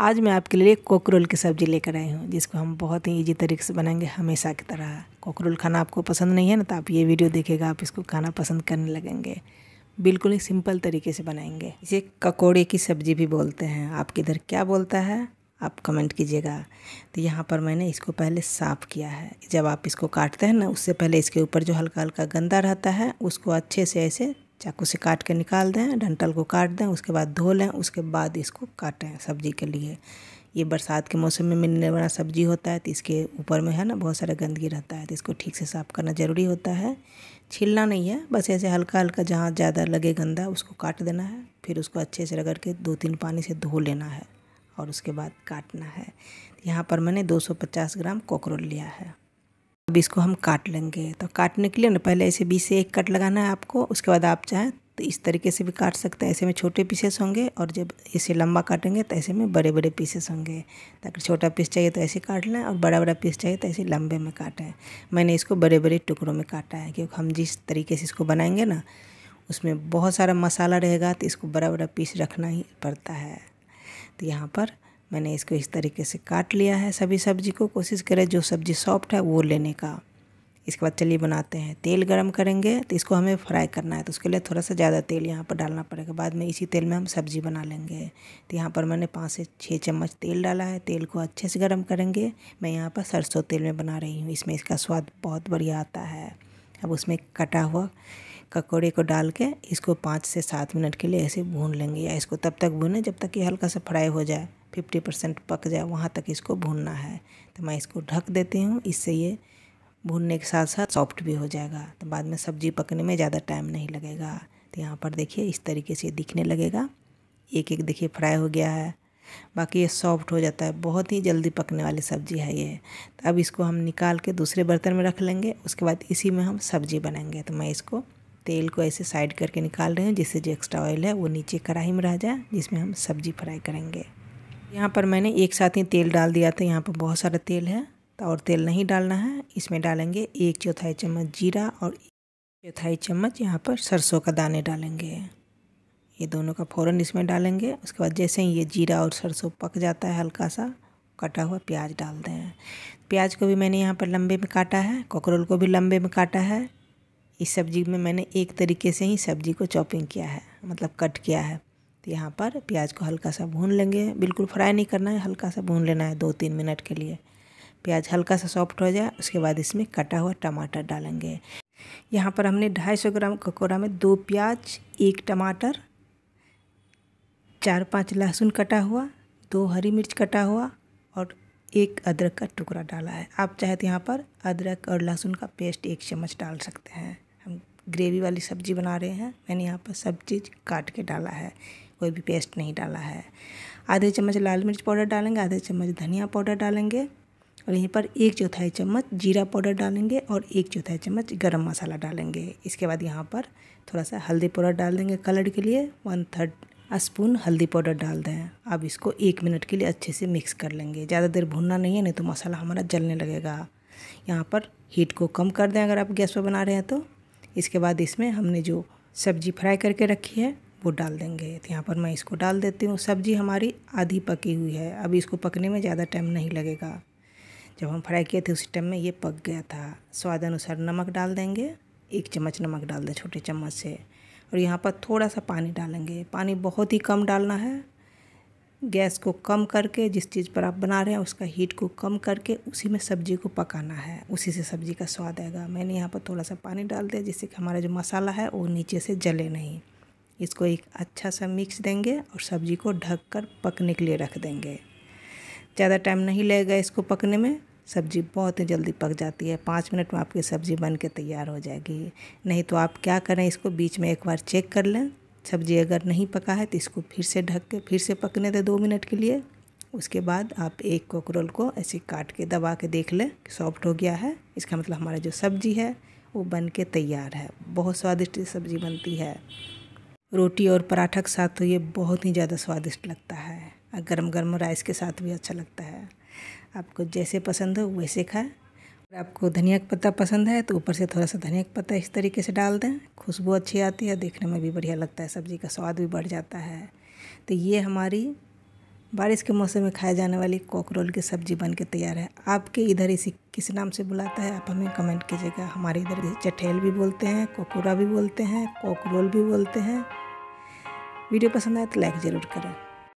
आज मैं आपके लिए कॉकरोल की सब्ज़ी लेकर आई हूँ जिसको हम बहुत ही ईजी तरीके से बनाएंगे हमेशा की तरह कॉकरोल खाना आपको पसंद नहीं है ना तो आप ये वीडियो देखेगा आप इसको खाना पसंद करने लगेंगे बिल्कुल ही सिंपल तरीके से बनाएंगे इसे ककोड़े की सब्ज़ी भी बोलते हैं आप किधर क्या बोलता है आप कमेंट कीजिएगा तो यहाँ पर मैंने इसको पहले साफ़ किया है जब आप इसको काटते हैं ना उससे पहले इसके ऊपर जो हल्का हल्का गंदा रहता है उसको अच्छे से ऐसे चाकू से काट के निकाल दें डंटल को काट दें उसके बाद धो लें उसके बाद इसको काटें सब्जी के लिए ये बरसात के मौसम में मिलने वाला सब्जी होता है तो इसके ऊपर में है ना बहुत सारा गंदगी रहता है तो इसको ठीक से साफ़ करना ज़रूरी होता है छीलना नहीं है बस ऐसे हल्का हल्का जहाँ ज़्यादा लगे गंदा उसको काट देना है फिर उसको अच्छे से रगड़ के दो तीन पानी से धो लेना है और उसके बाद काटना है यहाँ पर मैंने 250 ग्राम कॉकरोल लिया है अब इसको हम काट लेंगे तो काटने के लिए ना पहले ऐसे बीस से एक कट लगाना है आपको उसके बाद आप चाहें तो इस तरीके से भी काट सकते हैं ऐसे में छोटे पीसेस होंगे और जब इसे लंबा काटेंगे तो ऐसे में बड़े बड़े पीसेस होंगे ताकि तो छोटा पीस चाहिए तो ऐसे काट लें और बड़ा बड़ा पीस चाहिए तो ऐसे लंबे में काटें मैंने इसको बड़े बड़े टुकड़ों में काटा है क्योंकि हम जिस तरीके से इसको बनाएंगे ना उसमें बहुत सारा मसाला रहेगा तो इसको बड़ा बड़ा पीस रखना ही पड़ता है तो यहाँ पर मैंने इसको इस तरीके से काट लिया है सभी सब्जी को कोशिश करें जो सब्ज़ी सॉफ्ट है वो लेने का इसके बाद चलिए बनाते हैं तेल गरम करेंगे तो इसको हमें फ्राई करना है तो उसके लिए थोड़ा सा ज़्यादा तेल यहाँ पर डालना पड़ेगा बाद में इसी तेल में हम सब्ज़ी बना लेंगे तो यहाँ पर मैंने पाँच से छः चम्मच तेल डाला है तेल को अच्छे से गर्म करेंगे मैं यहाँ पर सरसों तेल में बना रही हूँ इसमें इसका स्वाद बहुत बढ़िया आता है अब उसमें कटा हुआ ककौड़े को डाल के इसको पाँच से सात मिनट के लिए ऐसे भून लेंगे या इसको तब तक भूनें जब तक कि हल्का सा फ्राई हो जाए फिफ्टी परसेंट पक जाए वहाँ तक इसको भूनना है तो मैं इसको ढक देती हूँ इससे ये भूनने के साथ साथ सॉफ्ट भी हो जाएगा तो बाद में सब्जी पकने में ज़्यादा टाइम नहीं लगेगा तो यहाँ पर देखिए इस तरीके से दिखने लगेगा एक एक देखिए फ्राई हो गया है बाकी ये सॉफ्ट हो जाता है बहुत ही जल्दी पकने वाली सब्जी है ये तो अब इसको हम निकाल के दूसरे बर्तन में रख लेंगे उसके बाद इसी में हम सब्जी बनाएंगे तो मैं इसको तेल को ऐसे साइड करके निकाल रहे हैं जिससे जो एक्स्ट्रा ऑयल है वो नीचे कढ़ाई में रह जाए जिसमें हम सब्जी फ्राई करेंगे यहाँ पर मैंने एक साथ ही तेल डाल दिया था यहाँ पर बहुत सारा तेल है तो और तेल नहीं डालना है इसमें डालेंगे एक चौथाई चम्मच जीरा और चौथाई चम्मच यहाँ पर सरसों का दाने डालेंगे ये दोनों का फ़ौरन इसमें डालेंगे उसके बाद जैसे ही ये जीरा और सरसों पक जाता है हल्का सा कटा हुआ प्याज डाल दें प्याज को भी मैंने यहाँ पर लंबे में काटा है कॉकरोल को भी लंबे में काटा है इस सब्ज़ी में मैंने एक तरीके से ही सब्ज़ी को चॉपिंग किया है मतलब कट किया है तो यहाँ पर प्याज को हल्का सा भून लेंगे बिल्कुल फ्राई नहीं करना है हल्का सा भून लेना है दो तीन मिनट के लिए प्याज हल्का सा सॉफ्ट हो जाए उसके बाद इसमें कटा हुआ टमाटर डालेंगे यहाँ पर हमने 250 ग्राम ककोड़ा में दो प्याज एक टमाटर चार पांच लहसुन कटा हुआ दो हरी मिर्च कटा हुआ और एक अदरक का टुकड़ा डाला है आप चाहे तो यहाँ पर अदरक और लहसुन का पेस्ट एक चम्मच डाल सकते हैं हम ग्रेवी वाली सब्जी बना रहे हैं मैंने यहाँ पर सब चीज़ काट के डाला है कोई भी पेस्ट नहीं डाला है आधे चम्मच लाल मिर्च पाउडर डालेंगे आधे चम्मच धनिया पाउडर डालेंगे और यहीं पर एक चौथाई चम्मच जीरा पाउडर डालेंगे और एक चौथाई चम्मच गरम मसाला डालेंगे इसके बाद यहाँ पर थोड़ा सा हल्दी पाउडर डाल देंगे कलर के लिए वन थर्ड स्पून हल्दी पाउडर डाल दें अब इसको एक मिनट के लिए अच्छे से मिक्स कर लेंगे ज़्यादा देर भूनना नहीं है नहीं तो मसाला हमारा जलने लगेगा यहाँ पर हीट को कम कर दें अगर आप गैस पर बना रहे हैं तो इसके बाद इसमें हमने जो सब्जी फ्राई करके रखी है वो डाल देंगे तो यहाँ पर मैं इसको डाल देती हूँ सब्ज़ी हमारी आधी पकी हुई है अब इसको पकने में ज़्यादा टाइम नहीं लगेगा जब हम फ्राई किए थे उसी टाइम में ये पक गया था स्वाद अनुसार नमक डाल देंगे एक चम्मच नमक डाल दें छोटे चम्मच से और यहाँ पर थोड़ा सा पानी डालेंगे पानी बहुत ही कम डालना है गैस को कम करके जिस चीज़ पर आप बना रहे हैं उसका हीट को कम करके उसी में सब्ज़ी को पकाना है उसी से सब्ज़ी का स्वाद आएगा मैंने यहाँ पर थोड़ा सा पानी डाल दिया जिससे कि हमारा जो मसाला है वो नीचे से जले नहीं इसको एक अच्छा सा मिक्स देंगे और सब्ज़ी को ढक कर पकने के लिए रख देंगे ज़्यादा टाइम नहीं लगेगा इसको पकने में सब्ज़ी बहुत ही जल्दी पक जाती है पाँच मिनट में आपकी सब्ज़ी बन के तैयार हो जाएगी नहीं तो आप क्या करें इसको बीच में एक बार चेक कर लें सब्ज़ी अगर नहीं पका है तो इसको फिर से ढक के फिर से पकने दें दो मिनट के लिए उसके बाद आप एक कोकरोल को ऐसे काट के दबा के देख लें कि सॉफ्ट हो गया है इसका मतलब हमारा जो सब्ज़ी है वो बन के तैयार है बहुत स्वादिष्ट सब्ज़ी बनती है रोटी और पराठा के साथ तो ये बहुत ही ज़्यादा स्वादिष्ट लगता है और गर्म गर्म राइस के साथ भी अच्छा लगता है आपको जैसे पसंद हो वैसे खाएँ आपको धनिया का पत्ता पसंद है तो ऊपर से थोड़ा सा धनिया का पत्ता इस तरीके से डाल दें खुशबू अच्छी आती है देखने में भी बढ़िया लगता है सब्ज़ी का स्वाद भी बढ़ जाता है तो ये हमारी बारिश के मौसम में खाए जाने वाली कॉकरोल की सब्जी बन के तैयार है आपके इधर इसे किस नाम से बुलाता है आप हमें कमेंट कीजिएगा हमारे इधर चठेल भी बोलते हैं कोकोरा भी बोलते हैं कॉकरोल भी बोलते हैं वीडियो पसंद आए तो लाइक ज़रूर करें